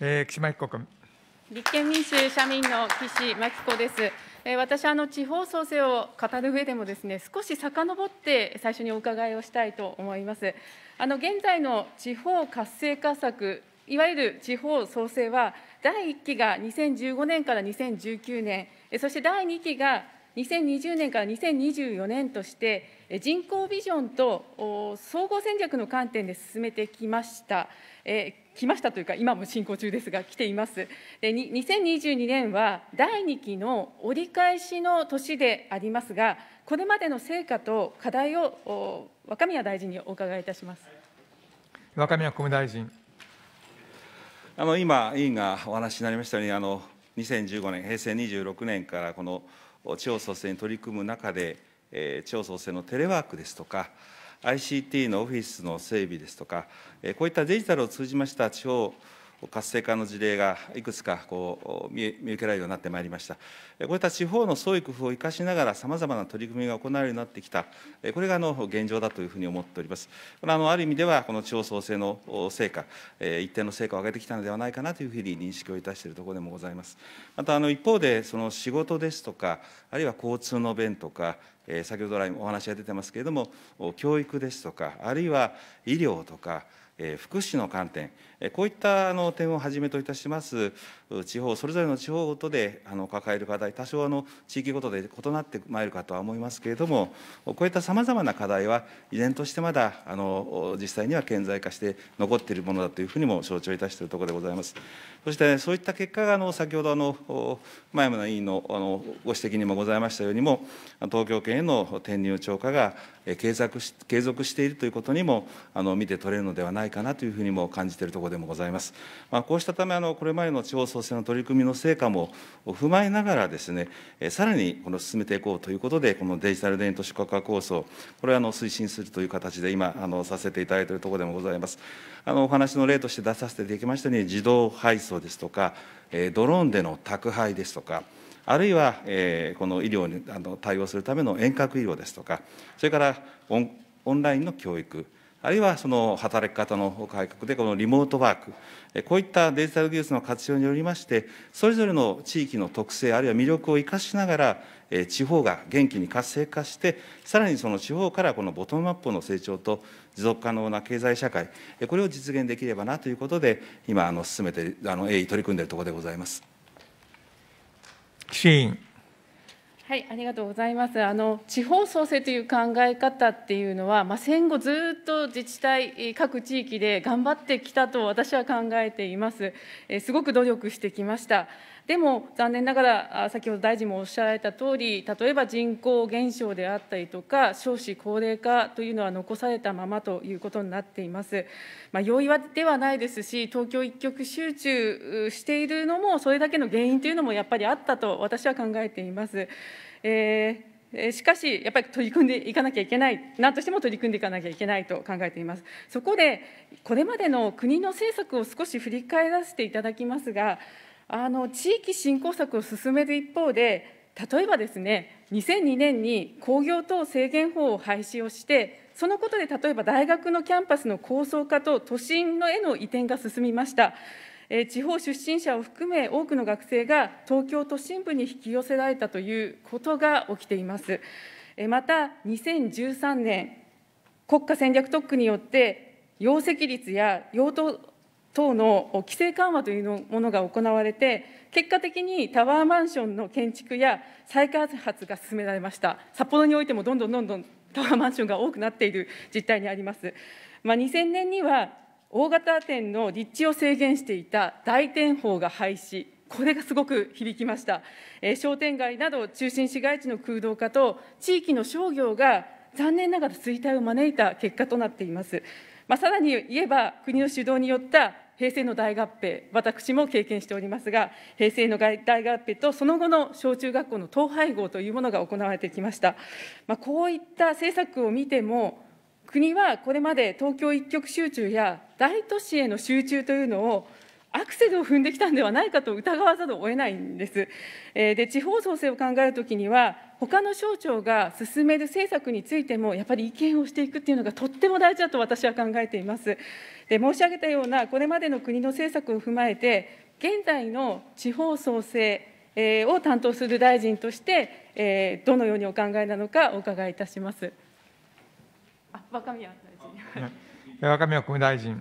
えー、岸真紀子君。立憲民主・社民の岸真紀子です。えー、私あの地方創生を語る上でもですね少し遡って最初にお伺いをしたいと思います。あの現在の地方活性化策いわゆる地方創生は第1期が2015年から2019年そして第2期が2020年から2024年として、人口ビジョンと総合戦略の観点で進めてきました。えー、来ましたというか、今も進行中ですが、来ています。で2022年は第2期の折り返しの年でありますが、これまでの成果と課題を若宮大臣にお伺いいたします。若宮国務大臣。あの今、委員がお話になりましたように、あの2015年、平成26年からこの地方創生に取り組む中で、え地方創生のテレワークですとか、ICT のオフィスの整備ですとか、えこういったデジタルを通じました地方活性化の事例がいくつかこう見受けられるようになってまいりました。こういった地方の創意工夫を生かしながら、さまざまな取り組みが行われるようになってきた、これがの現状だというふうに思っております。これあある意味では、この地方創生の成果、一定の成果を上げてきたのではないかなというふうに認識をいたしているところでもございます。また一方で、その仕事ですとか、あるいは交通の便とか、先ほど来お話が出てますけれども、教育ですとか、あるいは医療とか、福祉の観点、こういったあの点をはじめといたします地方、それぞれの地方ごとであの抱える課題、多少あの地域ごとで異なってまいるかとは思いますけれども、こういったさまざまな課題は、依然としてまだあの実際には顕在化して残っているものだというふうにも承知をいたしているところでございます。そして、そういった結果があの先ほどあの前村委員のあのご指摘にもございましたようにも、東京圏への転入超過が継続し継続しているということにもあの見て取れるのではないかなというふうにも感じているところこでもございます。まあ、こうしたため、あのこれまでの地方創生の取り組みの成果も踏まえながらですね、さらにこの進めていこうということで、このデジタル田園都市国家構想、これはあの推進するという形で今あの、させていただいているところでもございます。あのお話の例として出させていただきましたように、自動配送ですとか、ドローンでの宅配ですとか、あるいは、えー、この医療にあの対応するための遠隔医療ですとか、それからオンラインの教育、あるいはその働き方の改革で、このリモートワーク、こういったデジタル技術の活用によりまして、それぞれの地域の特性、あるいは魅力を生かしながら、地方が元気に活性化して、さらにその地方からこのボトムアップの成長と持続可能な経済社会、これを実現できればなということで、今、あの進めて、あの鋭意取り組んでいるところでございます。岸はい、ありがとうございます。あの地方創生という考え方っていうのは、まあ、戦後ずっと自治体各地域で頑張ってきたと私は考えています。えすごく努力してきました。でも残念ながら、先ほど大臣もおっしゃられた通り、例えば人口減少であったりとか、少子高齢化というのは残されたままということになっています。まあ、容易ではないですし、東京一極集中しているのも、それだけの原因というのもやっぱりあったと私は考えています。えーしかし、やっぱり取り組んでいかなきゃいけない、なんとしても取り組んでいかなきゃいけないと考えています。そこで、これまでの国の政策を少し振り返らせていただきますが、あの地域振興策を進める一方で、例えばですね、2002年に工業等制限法を廃止をして、そのことで例えば大学のキャンパスの高層化と都心のへの移転が進みました。地方出身者を含め、多くの学生が東京都心部に引き寄せられたということが起きています。また、2013年、国家戦略特区によって、容積率や用途等の規制緩和というものが行われて、結果的にタワーマンションの建築や再開発が進められました。札幌においてもどんどんどんどんタワーマンションが多くなっている実態にあります。まあ、2000年には大型店の立地を制限していた大店法が廃止、これがすごく響きました。えー、商店街など中心市街地の空洞化と地域の商業が残念ながら衰退を招いた結果となっています。まあ、さらに言えば、国の主導によった平成の大合併、私も経験しておりますが、平成の大合併とその後の小中学校の統廃合というものが行われてきました。まあ、こういった政策を見ても、国はこれまで東京一極集中や大都市への集中というのをアクセルを踏んできたんではないかと疑わざるを得ないんです。で地方創生を考えるときには他の省庁が進める政策についても、やっぱり意見をしていくっていうのがとっても大事だと私は考えています。で申し上げたような、これまでの国の政策を踏まえて、現在の地方創生を担当する大臣として、どのようにお考えなのかお伺いいたします。あ若宮大臣。若宮国務大臣。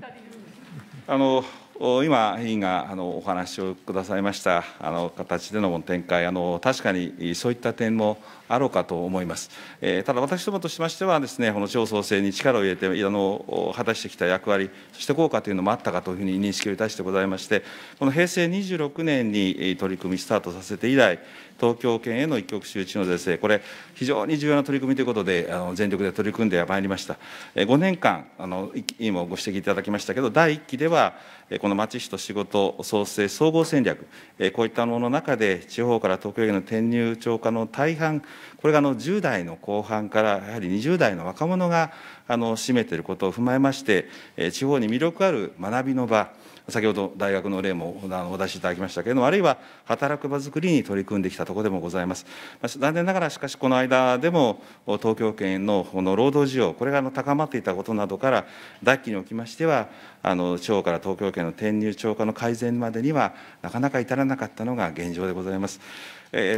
あの今、委員があのお話をくださいましたあの形での展開あの、確かにそういった点もあろうかと思います。えー、ただ、私どもとしましてはです、ね、この地方創生に力を入れてあの、果たしてきた役割、そして効果というのもあったかというふうに認識をいたしてございまして、この平成26年に取り組みスタートさせて以来、東京圏への一極集中の是正、これ、非常に重要な取り組みということで、あの全力で取り組んでまいりました。え5年間あの、委員もご指摘いただきましたけど、第1期では、このこの町市と仕事創生総合戦略、こういったものの中で、地方から東京への転入超過の大半、これがあの10代の後半からやはり20代の若者があの占めていることを踏まえまして、地方に魅力ある学びの場、先ほど大学の例もお出しいただきましたけれども、あるいは働く場づくりに取り組んできたところでもございます。残念ながら、しかしこの間でも、東京圏のこの労働需要、これが高まっていたことなどから、第期におきましては、あの地方から東京圏の転入超過の改善までには、なかなか至らなかったのが現状でございます。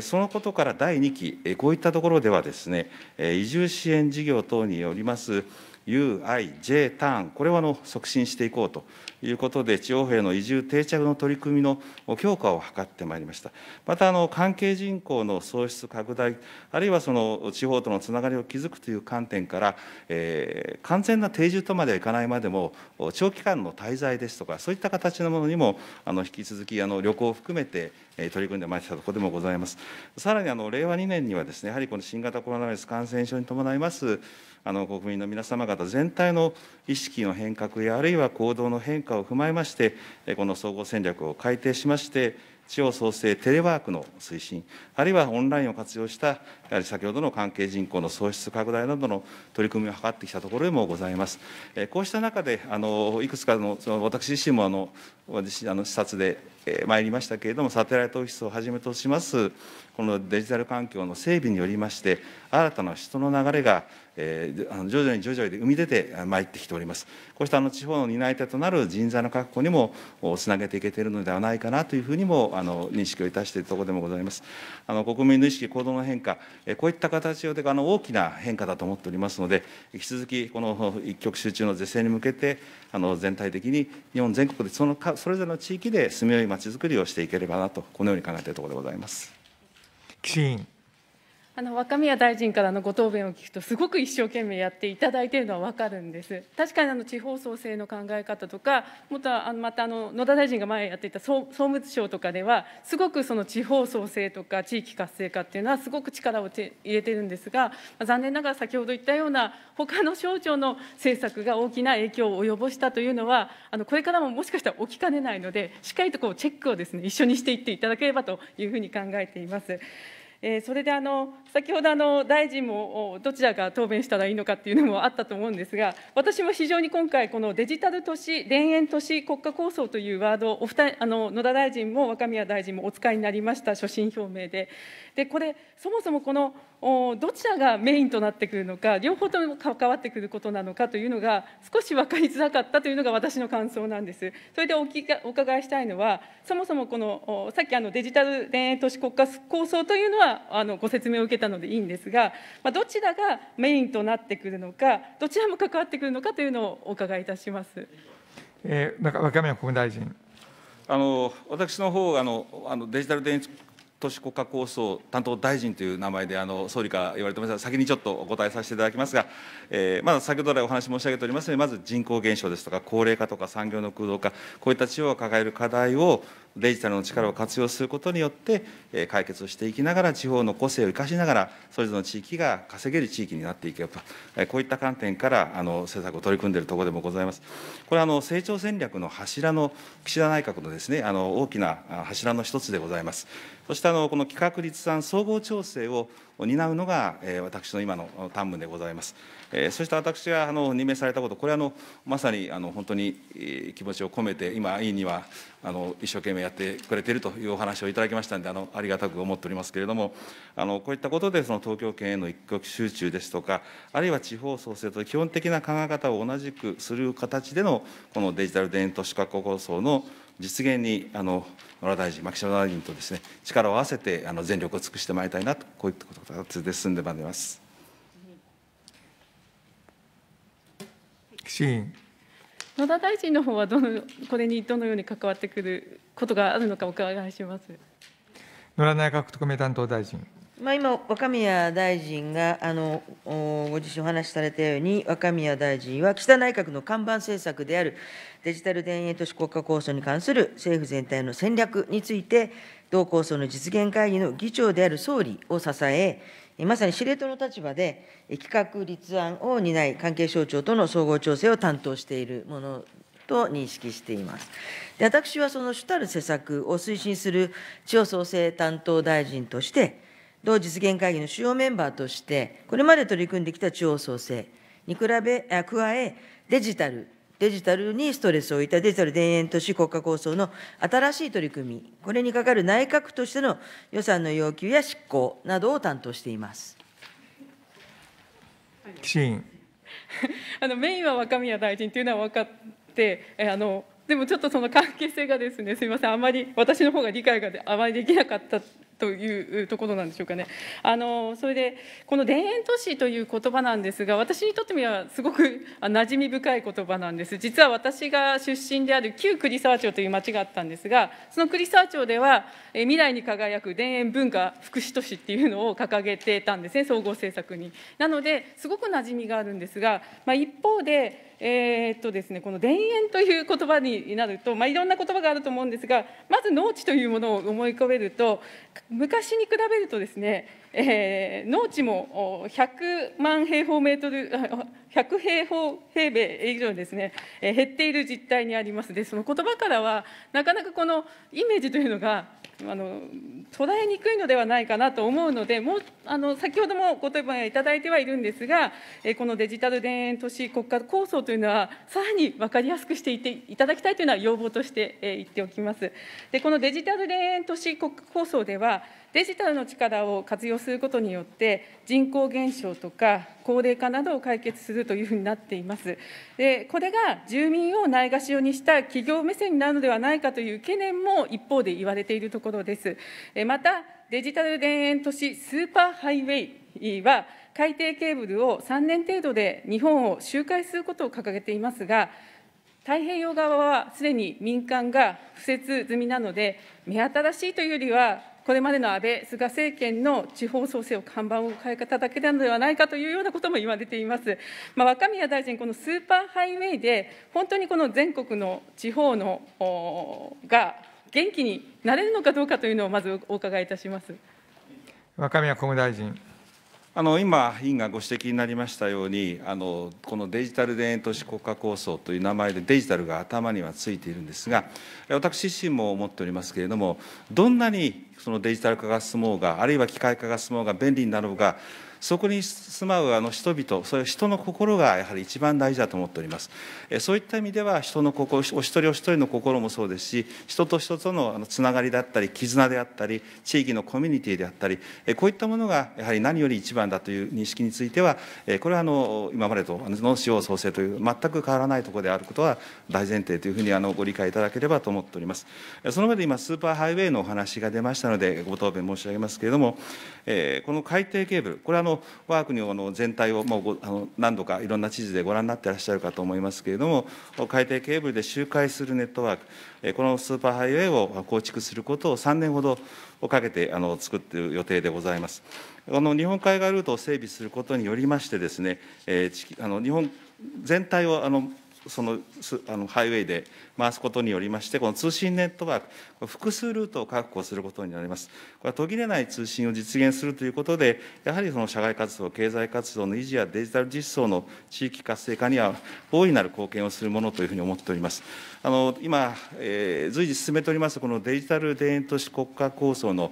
そのことから第2期、こういったところではですね、移住支援事業等によります UIJ ターン、これを促進していこうということで、地方への移住定着の取り組みの強化を図ってまいりました。また、あの関係人口の創出拡大、あるいはその地方とのつながりを築くという観点から、えー、完全な定住とまではいかないまでも、長期間の滞在ですとか、そういった形のものにも、あの引き続きあの旅行を含めて取り組んでまいったところでもございます。さらに令和2年にはですね、やはりこの新型コロナウイルス感染症に伴いますあの国民の皆様方全体の意識の変革や、あるいは行動の変化を踏まえまして、この総合戦略を改定しまして、地方創生テレワークの推進、あるいはオンラインを活用した、やはり先ほどの関係人口の創出拡大などの取り組みを図ってきたところでもございます。こうした中で、あのいくつかのその私自身もあの私あの視察で参りましたけれども、サテライトオフィスをはじめとします、このデジタル環境の整備によりまして、新たな人の流れがえあの徐々に徐々に生み出てまいってきております。こうしたあの地方の担い手となる人材の確保にもつなげていけているのではないかなというふうにもあの認識をいたしているところでもございます。あの国民の意識、行動の変化、えこういった形であの大きな変化だと思っておりますので、引き続きこの一極集中の是正に向けて、あの全体的に日本全国でそのかそれぞれの地域で住みよいまちづくりをしていければなと、このように考えているところでございます。岸あの若宮大臣からのご答弁を聞くと、すごく一生懸命やっていただいているのは分かるんです、確かにあの地方創生の考え方とか、もとあのまたあの野田大臣が前やっていた総務省とかでは、すごくその地方創生とか地域活性化っていうのは、すごく力を入れてるんですが、残念ながら先ほど言ったような、他の省庁の政策が大きな影響を及ぼしたというのは、あのこれからももしかしたら起きかねないので、しっかりとこうチェックをです、ね、一緒にしていっていただければというふうに考えています。えそれであの先ほどあの大臣もどちらが答弁したらいいのかっていうのもあったと思うんですが、私も非常に今回、このデジタル都市、田園都市国家構想というワードをお二あの野田大臣も若宮大臣もお使いになりました、所信表明で。でこれそもそもこのどちらがメインとなってくるのか、両方とも関わってくることなのかというのが、少し分かりづらかったというのが私の感想なんです。それでおきお伺いしたいのは、そもそもこの、さっきあのデジタル田園都市国家構想というのは、あのご説明を受けたのでいいんですが、まあ、どちらがメインとなってくるのか、どちらも関わってくるのかというのをお伺いいたします。えー、若宮国務大臣あの私の方あのあのデジタル電都市国家構想担当大臣という名前であの総理から言われてますが、先にちょっとお答えさせていただきますが、えー、まだ先ほど来お話申し上げておりますように、まず人口減少ですとか、高齢化とか産業の空洞化、こういった地方が抱える課題をデジタルの力を活用することによって、え解決をしていきながら、地方の個性を生かしながら、それぞれの地域が稼げる地域になっていけばえこういった観点からあの政策を取り組んでいるところでもございます。これあの成長戦略の柱の岸田内閣のですねあの大きな柱の一つでございます。そしてあのこの企画立案総合調整を担うのが、え私の今の担務でございます。えそして私があの任命されたこと、これはあのまさにあの本当に、気持ちを込めて、今、委員にはあの一生懸命ややってくれているというお話をいただきましたんであのありがたく思っておりますけれどもあのこういったことでその東京圏への一極集中ですとかあるいは地方創生と基本的な考え方を同じくする形でのこのデジタル田園都市確保構想の実現にあの野田大臣、牧島大臣とですね力を合わせてあの全力を尽くしてまいりたいなとこういったいて進んでまいります。岸野田大臣の方はどのこれにどのように関わってくることがあるのかお伺いします野良内閣特命担当大臣。まあ、今、若宮大臣があのご自身お話しされたように、若宮大臣は岸田内閣の看板政策であるデジタル田園都市国家構想に関する政府全体の戦略について、同構想の実現会議の議長である総理を支え、まさに司令塔の立場で、企画立案を担い、関係省庁との総合調整を担当しているものと認識しています。で私はその主たる施策を推進する地方創生担当大臣として、同実現会議の主要メンバーとして、これまで取り組んできた地方創生に比べ、加え、デジタル、デジタルにストレスを置いたデジタル田園都市国家構想の新しい取り組み、これにかかる内閣としての予算の要求や執行などを担当しています。岸 あのメインは若宮大臣というのは分かっ、えあのでもちょっとその関係性がですねすみませんあまり私の方が理解があまりできなかったというところなんでしょうかね。あのそれでこの田園都市という言葉なんですが、私にとってみればすごく馴染み深い言葉なんです。実は私が出身である旧栗沢町という町があったんですが、その栗沢町では未来に輝く田園文化福祉都市っていうのを掲げてたんですね、総合政策に。なのですごく馴染みがあるんですが、まあ、一方でえー、っとですね、この田園という言葉になると、まあ、いろんな言葉があると思うんですが、まず農地というものを思い浮かべると、昔に比べるとですね、えー、農地も100万平方メートル、100平方平米以上ですね、えー、減っている実態にありますで、その言葉からは、なかなかこのイメージというのがあの捉えにくいのではないかなと思うので、もうあの先ほどもご答弁いただいてはいるんですが、えこのデジタル田園都市国家構想というのは、さらに分かりやすくしていっていただきたいというのは要望として、え言っておきます。でこのデジタル田園都市国家構想では、デジタルの力を活用することによって、人口減少とか高齢化などを解決するというふうになっています。でこれが住民をないがしろにした企業目線になるのではないかという懸念も一方で言われているところです。また、デジタル田園都市スーパーハイウェイは、海底ケーブルを3年程度で日本を周回することを掲げていますが、太平洋側はすでに民間が敷設済みなので、目新しいというよりは、これまでの安倍・菅政権の地方創生を看板を変え方だけなのではないかというようなことも言われています。まあ、若宮大臣、このスーパーハイウェイで、本当にこの全国の地方のが元気になれるのかどうかというのをまずお伺いいたします若宮国務大臣。あの今、委員がご指摘になりましたようにあの、このデジタル田園都市国家構想という名前でデジタルが頭にはついているんですが、私自身も思っておりますけれども、どんなにそのデジタル化が進もうがあるいは機械化が進もうが便利になろうがそこに住まうあの人々それ人の心がやはり一番大事だと思っておりますそういった意味では人の心お一人お一人の心もそうですし人と人とのつながりだったり絆であったり地域のコミュニティであったりこういったものがやはり何より一番だという認識についてはこれはあの今までとの司法創生という全く変わらないところであることは大前提というふうにあのご理解いただければと思っておりますその上で今スーパーハイウェイのお話が出ましたのでご答弁申し上げますけれどもこの海底ケーブルこれはあのの我が国の全体をもうあの何度かいろんな地図でご覧になっていらっしゃるかと思いますけれども、海底ケーブルで周回するネットワーク、このスーパーハイウェイを構築することを3年ほどをかけてあの作っている予定でございます。あの日本海側ルートを整備することによりましてですね、えー、あの日本全体をあのそのあのハイウェイで回すことによりまして、この通信ネットワーク、複数ルートを確保することになります。これは途切れない通信を実現するということで、やはりその社会活動、経済活動の維持やデジタル実装の地域活性化には大いなる貢献をするものというふうに思っております。あの今、えー、随時進めております、このデジタル田園都市国家構想の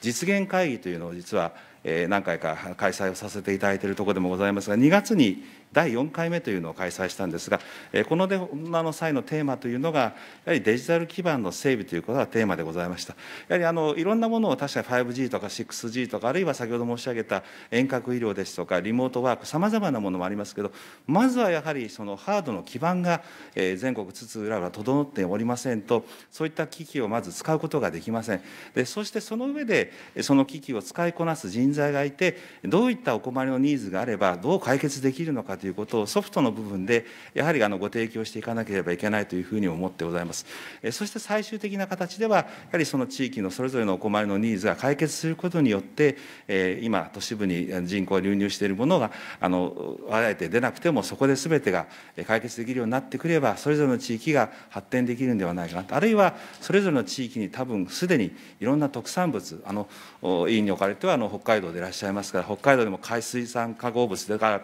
実現会議というのを実は、えー、何回か開催をさせていただいているところでもございますが、2月に第4回目というのを開催したんですが、このデフの際のテーマというのが、やはりデジタル基盤の整備ということがテーマでございました。やはりあのいろんなものを確かに 5G とか 6G とか、あるいは先ほど申し上げた遠隔医療ですとか、リモートワーク、さまざまなものもありますけど、まずはやはりそのハードの基盤が全国津々浦々整っておりませんと、そういった機器をまず使うことができません。でそしてその上で、その機器を使いこなす人材がいて、どういったお困りのニーズがあれば、どう解決できるのかということをソフトの部分で、やはりあのご提供していかなければいけないというふうに思ってございます。そして最終的な形では、やはりその地域のそれぞれのお困りのニーズが解決することによって、今、都市部に人口が流入しているものが、あのえて出なくても、そこですべてが解決できるようになってくれば、それぞれの地域が発展できるんではないかなと、あるいはそれぞれの地域に多分すでにいろんな特産物、あの委員におかれてはあの北海道でいらっしゃいますから、北海道でも海水産化合物だから、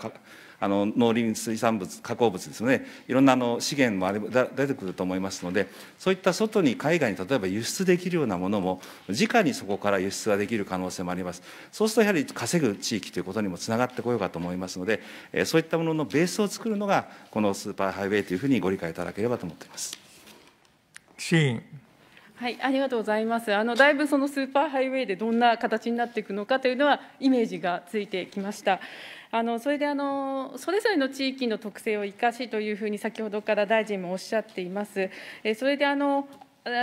あの農林水産物加工物ですねいろんなあの資源もあれ出てくると思いますのでそういった外に海外に例えば輸出できるようなものも直にそこから輸出ができる可能性もありますそうするとやはり稼ぐ地域ということにもつながってこようかと思いますのでそういったもののベースを作るのがこのスーパーハイウェイというふうにご理解いただければと思っています。シーンはい、ありがとうございます。あのだいぶそのスーパーハイウェイでどんな形になっていくのかというのはイメージがついてきました。あのそれであのそれぞれの地域の特性を生かしというふうに先ほどから大臣もおっしゃっています。えそれであの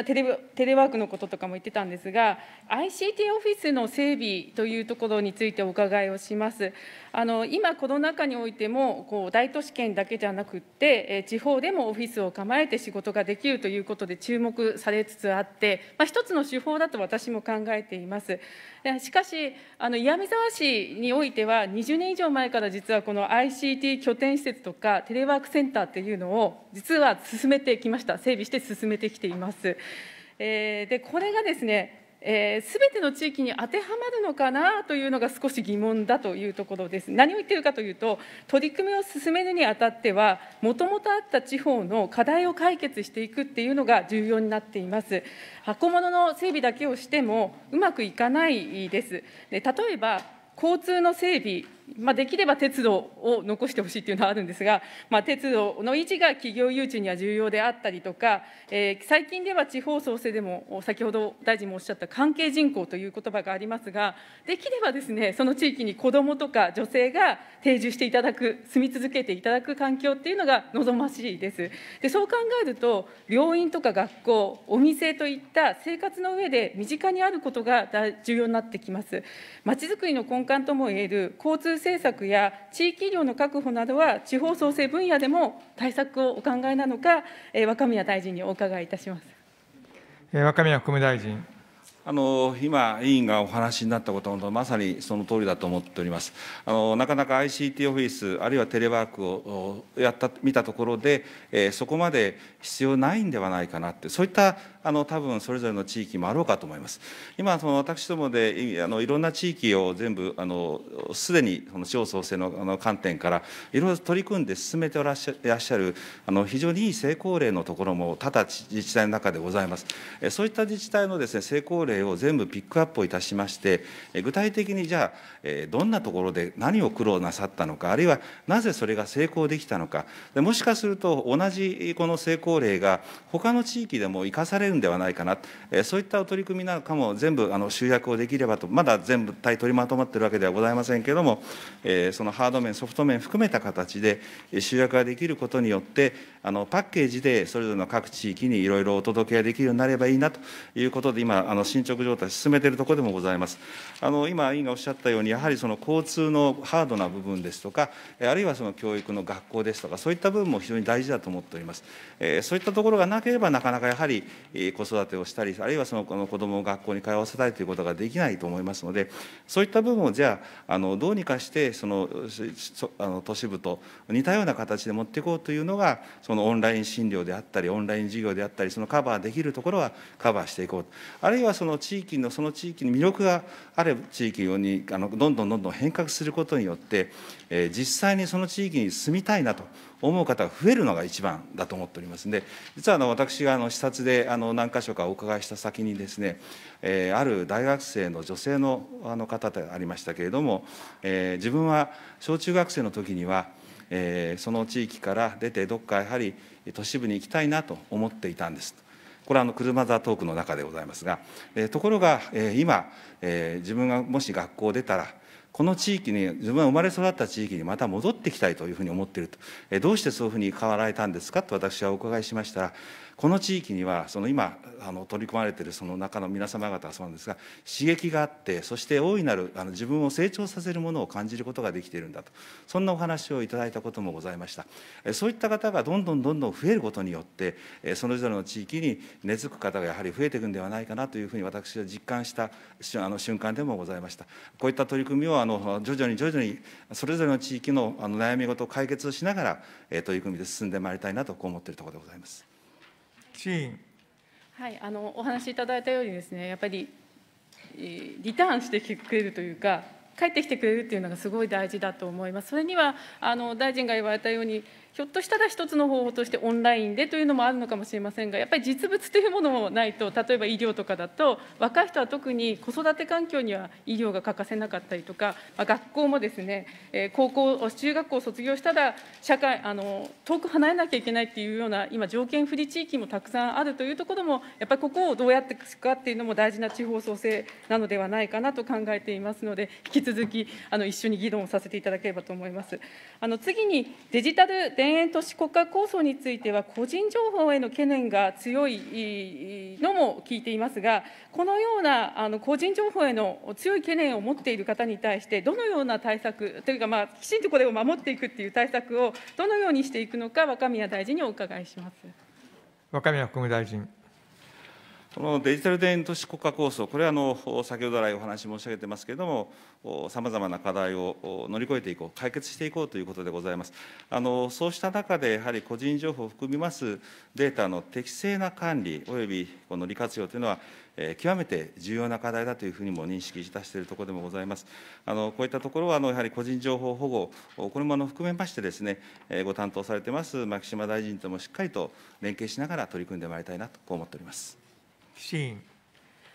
テレテレワークのこととかも言ってたんですが、ICT オフィスの整備というところについてお伺いをします。あの今、コロナ禍においてもこう、大都市圏だけじゃなくって、地方でもオフィスを構えて仕事ができるということで注目されつつあって、まあ、一つの手法だと私も考えています。しかし、あの岩見沢市においては、20年以上前から実はこの ICT 拠点施設とか、テレワークセンターっていうのを、実は進めてきました、整備して進めてきています。えー、でこれがですねえー、全ての地域に当てはまるのかなというのが少し疑問だというところです。何を言っているかというと、取り組みを進めるにあたっては、もともとあった地方の課題を解決していくっていうのが重要になっています。箱物の整備だけをしてもうまくいかないです。で例えば交通の整備まあ、できれば鉄道を残してほしいというのはあるんですが、まあ、鉄道の維持が企業誘致には重要であったりとか、えー、最近では地方創生でも、先ほど大臣もおっしゃった関係人口という言葉がありますが、できればですね、その地域に子どもとか女性が定住していただく、住み続けていただく環境っていうのが望ましいです。でそう考えると、病院とか学校、お店といった生活の上で身近にあることが重要になってきます。まちづくりの根幹ともいえる交通政策や地域医療の確保などは、地方創生分野でも対策をお考えなのか、若宮大臣にお伺いいたします若宮国務大臣。あの今、委員がお話になったことまさにその通りだと思っておりますあの、なかなか ICT オフィス、あるいはテレワークをやった見たところで、えー、そこまで必要ないんではないかなって、そういったあの多分それぞれの地域もあろうかと思います。今その私どもであのいろんな地域を全部あのすでにその地方創生のあの観点からいろいろ取り組んで進めていらっしゃるあの非常にいい成功例のところも多々自治体の中でございます。そういった自治体のですね成功例を全部ピックアップをいたしまして具体的にじゃあどんなところで何を苦労なさったのかあるいはなぜそれが成功できたのかもしかすると同じこの成功例が他の地域でも生かされるるんではないかな、えそういった取り組みなんかも全部あの集約をできればと、まだ全部体取りまとまっているわけではございませんけれども、えそのハード面、ソフト面含めた形で、集約ができることによって、あのパッケージでそれぞれの各地域にいろいろお届けができるようになればいいなということで、今、あの進捗状態、進めているところでもございます。あの今、委員がおっしゃったように、やはりその交通のハードな部分ですとか、あるいはその教育の学校ですとか、そういった部分も非常に大事だと思っております。えそういったところがなければ、なかなかやはり子育てをしたりあるいはその子どもを学校に通わせたりということができないと思いますのでそういった部分をじゃああのどうにかしてそのあの都市部と似たような形で持っていこうというのがそのオンライン診療であったりオンライン授業であったりそのカバーできるところはカバーしていこうあるいはその地域のその地域に魅力がある地域にあのどんどんどんどん変革することによって、えー、実際にその地域に住みたいなと思う方が増えるのが一番だと思っておりますので、実はあの私があの視察であの何箇所かお伺いした先にですね、えー、ある大学生の女性のあの方でありましたけれども、えー、自分は小中学生の時には、えー、その地域から出てどっかやはり都市部に行きたいなと思っていたんです。これはあの車座トークの中でございますが、えところが、え今、え自分がもし学校を出たら、この地域に、自分は生まれ育った地域にまた戻ってきたいというふうに思っていると、えどうしてそういうふうに変わられたんですかと私はお伺いしましたら、この地域には、その今あの、取り組まれているその中の皆様方はそうなんですが、刺激があって、そして大いなるあの自分を成長させるものを感じることができているんだと、そんなお話をいただいたこともございました。えそういった方がどんどんどんどん増えることによって、えそれぞれの地域に根付く方がやはり増えていくんではないかなというふうに、私は実感したあの瞬間でもございました。こういった取り組みをあの徐々に徐々にそれぞれの地域のあの悩み事を解決しながら、えー、取り組みで進んでまいりたいなとこう思っているところでございます。はい、あのお話しいただいたようにですねやっぱりリターンしてくれるというか帰ってきてくれるっていうのがすごい大事だと思います。それにはあの大臣が言われたようにひょっとしたら一つの方法としてオンラインでというのもあるのかもしれませんがやっぱり実物というものもないと例えば医療とかだと若い人は特に子育て環境には医療が欠かせなかったりとか、まあ、学校もですね、えー、高校中学校を卒業したら社会あの遠く離れなきゃいけないっていうような今条件不利地域もたくさんあるというところもやっぱりここをどうやっていくかっていうのも大事な地方創生なのではないかなと考えていますので引き続きあの一緒に議論をさせていただければと思います。あの次にデジタル田園都市国家構想については、個人情報への懸念が強いのも聞いていますが、このようなあの個人情報への強い懸念を持っている方に対して、どのような対策というか、まあ、きちんとこれを守っていくという対策をどのようにしていくのか、若宮大臣にお伺いします若宮国務大臣。このデジタル田園都市国家構想、これはあの先ほど来お話申し上げてますけれども、さまざまな課題を乗り越えていこう、解決していこうということでございます。あのそうした中で、やはり個人情報を含みますデータの適正な管理およびこの利活用というのは、え極めて重要な課題だというふうにも認識いたしているところでもございます。あのこういったところはあの、やはり個人情報保護、これもあの含めましてですね、えご担当されてます牧島大臣ともしっかりと連携しながら取り組んでまいりたいなと、こう思っております。シーン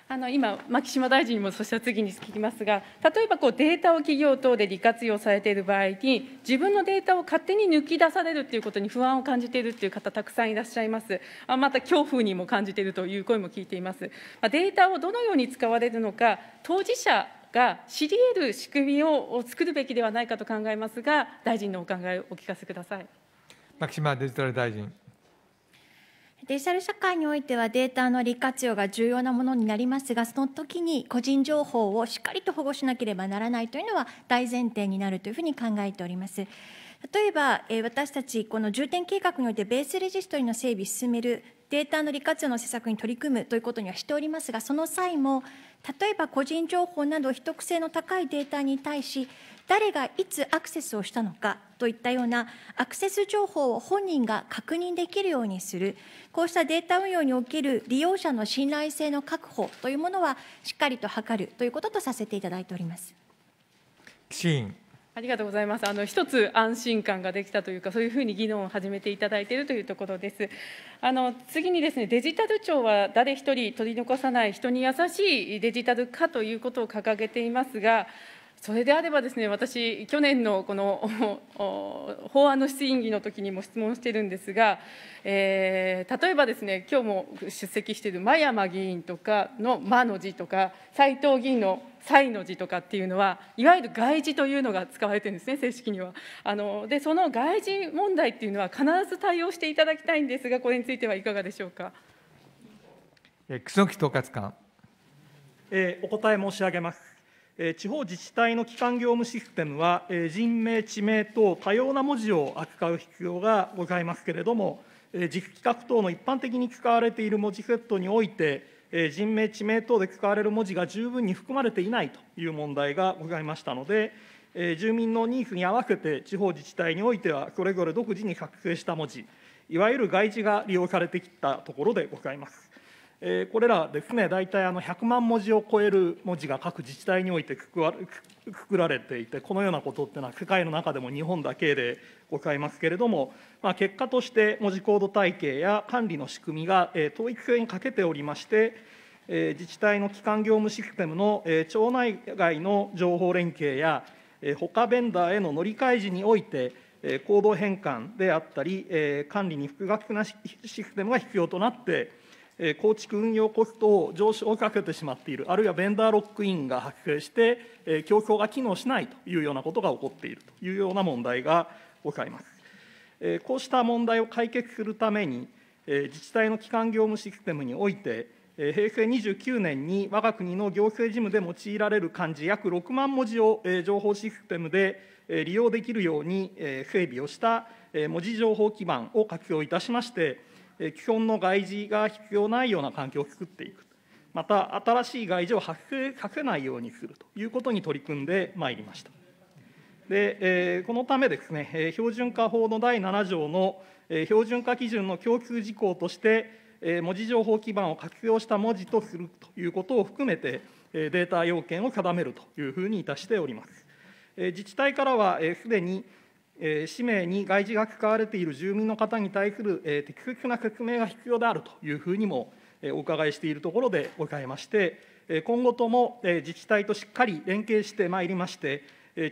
あの今、牧島大臣にも、そしら次に聞きますが、例えばこうデータを企業等で利活用されている場合に、自分のデータを勝手に抜き出されるということに不安を感じているという方、たくさんいらっしゃいます、あまた恐怖にも感じているという声も聞いています。データをどのように使われるのか、当事者が知り得る仕組みを作るべきではないかと考えますが、大臣のお考えをお聞かせください牧島デジタル大臣。デジタル社会においてはデータの利活用が重要なものになりますが、その時に個人情報をしっかりと保護しなければならないというのは大前提になるというふうに考えております。例えば、私たち、この重点計画においてベースレジストリの整備進めるデータの利活用の施策に取り組むということにはしておりますが、その際も、例えば個人情報など秘匿性の高いデータに対し、誰がいつアクセスをしたのかといったようなアクセス情報を本人が確認できるようにする、こうしたデータ運用における利用者の信頼性の確保というものは、しっかりと図るということとさせていただいております。岸委員ありがとうございます。あの一つ安心感ができたというか、そういうふうに議論を始めていただいているというところです。あの次にですね、デジタル庁は誰一人取り残さない人に優しいデジタル化ということを掲げていますが、それであればですね、私、去年のこの 法案の質疑の時にも質問してるんですが、えー、例えばですね、今日も出席している真山議員とかの「ま」の字とか、斎藤議員の「才の字とかっていうのはいわゆる外事というのが使われてるんですね正式にはあのでその外事問題っていうのは必ず対応していただきたいんですがこれについてはいかがでしょうかえ楠木統括官、えー、お答え申し上げます地方自治体の基幹業務システムは、人名、地名等、多様な文字を扱う必要がございますけれども、実規格等の一般的に使われている文字セットにおいて、人名、地名等で使われる文字が十分に含まれていないという問題がございましたので、住民のニーズに合わせて地方自治体においてはそれぞれ独自に作成した文字いわゆる外地が利用されてきたところでございます。えー、これらですね大体あの100万文字を超える文字が各自治体においてくくわくくられていてこのようなことっていうのは世界の中でも日本だけでございますけれども、まあ、結果として文字コード体系や管理の仕組みが、えー、統一性に欠けておりまして、えー、自治体の基幹業務システムの、えー、町内外の情報連携や、えー、他ベンダーへの乗り換え時において、えー、行動変換であったり、え管理に複雑なシステムが必要となって構築運用コストを上昇をかけてしまっている、あるいはベンダーロックインが発生して、競争が機能しないというようなことが起こっているというような問題がございます。こうした問題を解決するために、自治体の基幹業務システムにおいて、平成29年に我が国の行政事務で用いられる漢字約6万文字を情報システムで利用できるように整備をした文字情報基盤を活用いたしまして、基本の外事が必要ないような環境を作っていく、また新しい外事をさけないようにするということに取り組んでまいりました。でえこのためですね、標準化法の第7条の標準化基準の供給事項として、文字情報基盤を活用した文字とするということを含めて、データ要件を定めるというふうにいたしております。自治体からはすでに氏名に外事が関われている住民の方に対する適切な説明が必要であるというふうにもお伺いしているところでございまして、今後とも自治体としっかり連携してまいりまして、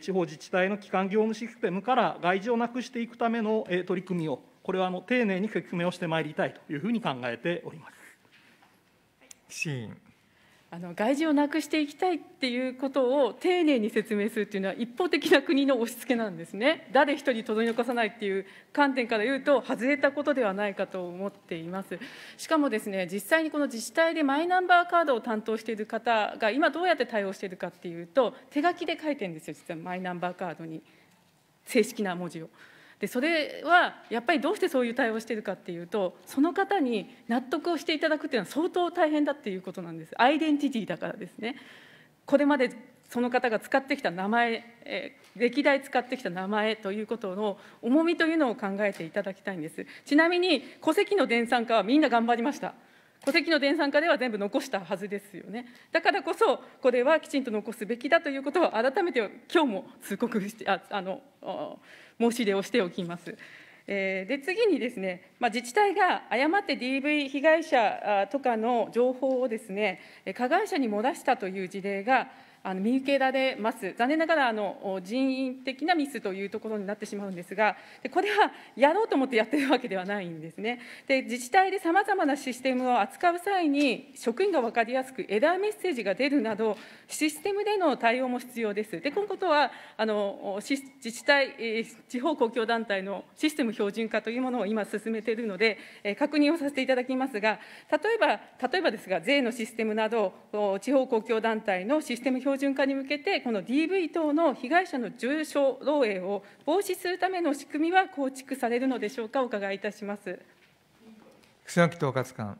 地方自治体の基幹業務システムから外事をなくしていくための取り組みを、これはあの丁寧に説明をしてまいりたいというふうに考えております。あの外人をなくしていきたいっていうことを丁寧に説明するっていうのは一方的な国の押し付けなんですね誰一人取り残さないっていう観点から言うと外れたことではないかと思っていますしかもですね実際にこの自治体でマイナンバーカードを担当している方が今どうやって対応しているかっていうと手書きで書いてるんですよ実はマイナンバーカードに正式な文字を。でそれはやっぱりどうしてそういう対応をしているかっていうとその方に納得をしていただくっていうのは相当大変だっていうことなんですアイデンティティだからですねこれまでその方が使ってきた名前、え歴代使ってきた名前ということの重みというのを考えていただきたいんですちなみに戸籍の電算化はみんな頑張りました戸籍の電算化では全部残したはずですよね。だからこそ、これはきちんと残すべきだということを改めて今日も通告してああの申し入れをしておきます。で次にですね、まあ、自治体が誤って DV 被害者とかの情報をですね、加害者に漏らしたという事例が、あの見受けられます、残念ながらあの人員的なミスというところになってしまうんですが、でこれはやろうと思ってやってるわけではないんですね。で自治体でさまざまなシステムを扱う際に、職員が分かりやすくエラーメッセージが出るなど、システムでの対応も必要です。でこのことはあの自治体、地方公共団体のシステム標準化というものを今、進めているので、確認をさせていただきますが、例えば、例えばですが、税のシステムなど、地方公共団体のシステム標準化標準化に向けて、この DV 等の被害者の重症漏洩を防止するための仕組みは構築されるのでしょうか、お伺いいたします。楠木統括官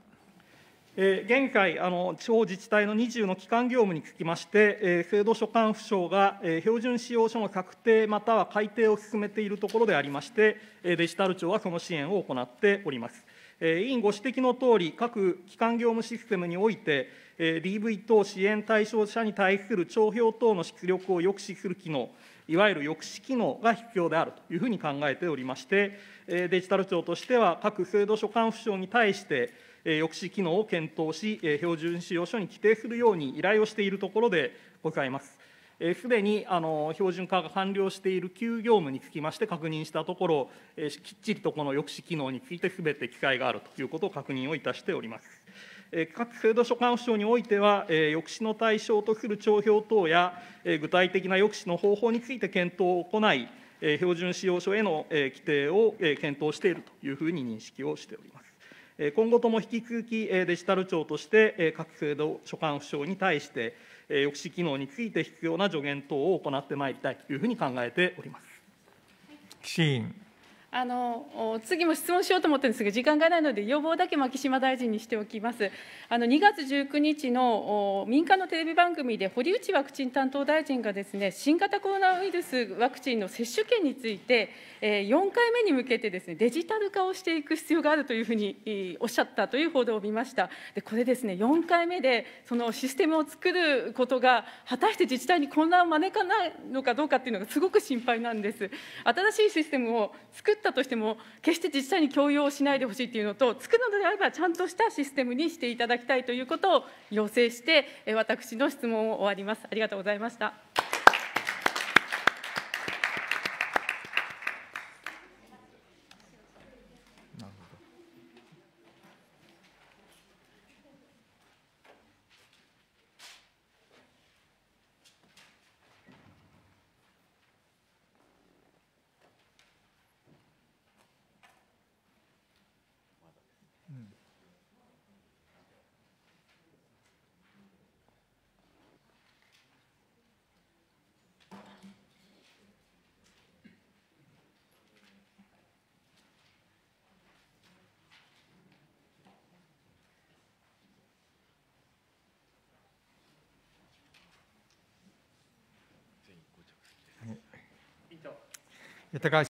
え現在、あの、地方自治体の20の基幹業務につきまして、え制度所管府省が、え標準使用書の策定または改定を進めているところでありまして、えデジタル庁はその支援を行っております。え委員ご指摘のとおり、各基幹業務システムにおいて、DV 等支援対象者に対する帳票等の出力を抑止する機能、いわゆる抑止機能が必要であるというふうに考えておりまして、デジタル庁としては、各制度所管府省に対して、抑止機能を検討し、標準使用書に規定するように依頼をしているところでございます。すでにあの標準化が完了している旧業務につきまして確認したところ、きっちりとこの抑止機能についてすべて機会があるということを確認をいたしております。各制度所管府省においては、抑止の対象とする帳票等や、具体的な抑止の方法について検討を行い、標準使用書への規定を検討しているというふうに認識をしております。今後とも引き続きデジタル庁として各制度所管府省に対して抑止機能について必要な助言等を行ってまいりたいというふうに考えております。岸委員あの次も質問しようと思ったんですが、時間がないので、要望だけ牧島大臣にしておきます。あの2月19日の民間のテレビ番組で、堀内ワクチン担当大臣がですね、新型コロナウイルスワクチンの接種券について、4回目に向けてですね、デジタル化をしていく必要があるというふうにおっしゃったという報道を見ました。でこれですね、4回目で、そのシステムを作ることが、果たして自治体に混乱を招かないのかどうかっていうのがすごく心配なんです。新しいシステムを作ったとしても、決して実際に強要しないでほしいというのと、つくのであればちゃんとしたシステムにしていただきたいということを要請して、私の質問を終わります。ありがとうございました。ja tagasi.